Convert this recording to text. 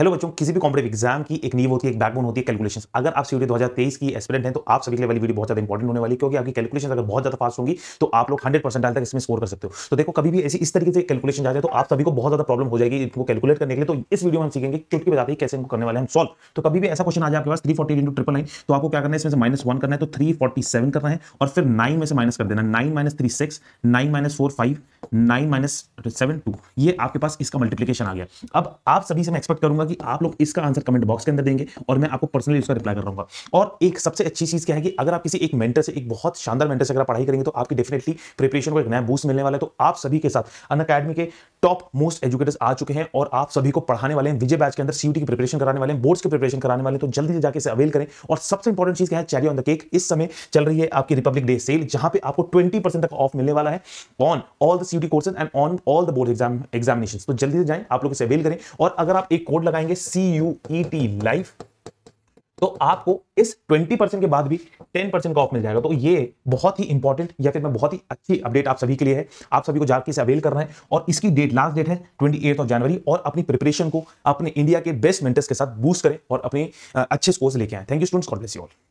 hello बच्चों किसी भी कॉम्पिटेटिव एग्जाम की एक नीव होती है एक बैकबोन होती है कैलकुलेशंस अगर आप हजार 2023 की एस्पिरेंट हैं तो आप सभी के लिए वाली वीडियो बहुत ज्यादा इंपॉर्टेंट होने वाली क्योंकि आपकी कैलकुलेशंस अगर बहुत ज्यादा फास्ट होंगी तो आप लोग हंड्रेड परसेंट तक इसमें स्कोर कर सकते हो तो देखो कभी भी ऐसी इस तरीके से कैलकुलेशन जाते जाए तो आप सभी को बहुत ज्यादा प्रॉब्लम हो जाएगी इनको कैलकुलेट करने के लिए तो इस वीडियो में हम सीखेंगे चुटकी बताते हैं कैसे इनको करने वाले हम सॉल्व तो कभी भी ऐसा क्वेश्चन आ जाए आपके पास three forty into triple nine तो आपको क्या करना है इसमें से माइनस वन करना है तो थ्री फोर्टी सेवन करना है और फिर नाइन में से माइनस कर देना nine minus three six nine minus four five nine minus seven two ये आपके पास इसका मल्टीप्लीकेशन आ गया अब आप सभी से मैं एक्सपेक्ट करूंगा कि आप लोग इसका आंसर कमेंट बॉक्स के अंदर देंगे और मैं आपको पर्सनली उसका रिप्लाई कर रहा और एक सबसे अच्छी चीज़ क्या है कि अगर आप किसी एक मेंटर से एक बहुत शानदार मेंटर से अगर पढ़ाई करेंगे तो आपकी डेफिनेटली प्रिपरेशन को एक नया बूस्ट मिलने वाला है तो आप सभी के साथ अन अकेडमी के टॉप मोस्ट एजुकेटर्स आ चुके हैं और आप सभी को पढ़ाने वाले हैं विजय बैच के अंदर सीयूटी की प्रिपरेशन कराने वाले हैं बोर्ड्स की प्रिपरेशन कराने वाले हैं तो जल्दी से जाकर अवेल करें और सबसे इंपॉर्टेंट चीज़ क्या है चैरी ऑन द केक इस समय चल रही है आपकी रिपब्लिक डे सेल जहां पर आपको ट्वेंटी तक ऑफ मिलने वाला है on all the CUT courses and on all the board exam examination तो जल्दी से जाए आप लोग इसे अवेल करें और अगर आप एक कोड लगाए बनाएंगे C U E T life तो आपको इस 20 के बाद भी 10 परसेंट का ऑफ मिल जाएगा तो ये बहुत ही इंपॉर्टेंट या फिर मैं बहुत ही अच्छी अपडेट आप सभी के लिए है आप सभी को जाके से अवेल करना है और इसकी डेट लास्ट डेट है ट्वेंटी ऑफ जनवरी और अपनी प्रिपरेशन को अपने इंडिया के बेस्ट मेंटर्स के साथ बूस्ट करें और अपने अच्छे स्कोर्स लेके आए thank you students call you all